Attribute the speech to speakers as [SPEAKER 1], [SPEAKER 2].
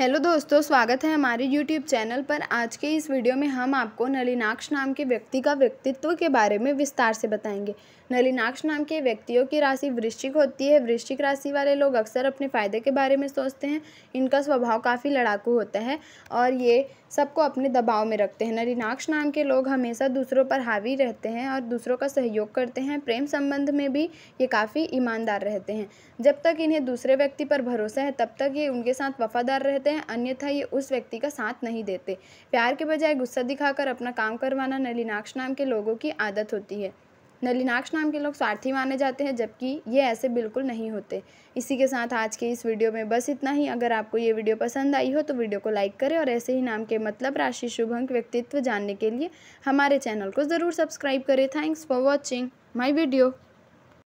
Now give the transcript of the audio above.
[SPEAKER 1] hello दोस्तों स्वागत है हमारे यूट्यूब चैनल पर आज के इस वीडियो में हम आपको नलिनाक्ष नाम के व्यक्ति का व्यक्तित्व के बारे में विस्तार से बताएंगे नलिनाक्ष नाम के व्यक्तियों की राशि वृश्चिक होती है वृश्चिक राशि वाले लोग अक्सर अपने फ़ायदे के बारे में सोचते हैं इनका स्वभाव काफ़ी लड़ाकू होता है और ये सबको अपने दबाव में रखते हैं नलिनाक्ष नाम के लोग हमेशा दूसरों पर हावी रहते हैं और दूसरों का सहयोग करते हैं प्रेम संबंध में भी ये काफ़ी ईमानदार रहते हैं जब तक इन्हें दूसरे व्यक्ति पर भरोसा है तब तक ये उनके साथ वफादार रहते देते हैं अन्यथा ये उस व्यक्ति का साथ नहीं देते प्यार के बजाय गुस्सा दिखाकर अपना काम करवाना नलिनाक्ष नाम के लोगों की आदत होती है नलिनाक्ष नाम के लोग स्वार्थी माने जाते हैं जबकि ये ऐसे बिल्कुल नहीं होते इसी के साथ आज के इस वीडियो में बस इतना ही अगर आपको ये वीडियो पसंद आई हो तो वीडियो को लाइक करें और ऐसे ही नाम के मतलब राशि शुभ अंक व्यक्तित्व जानने के लिए हमारे चैनल को ज़रूर सब्सक्राइब करें thanks for watching my video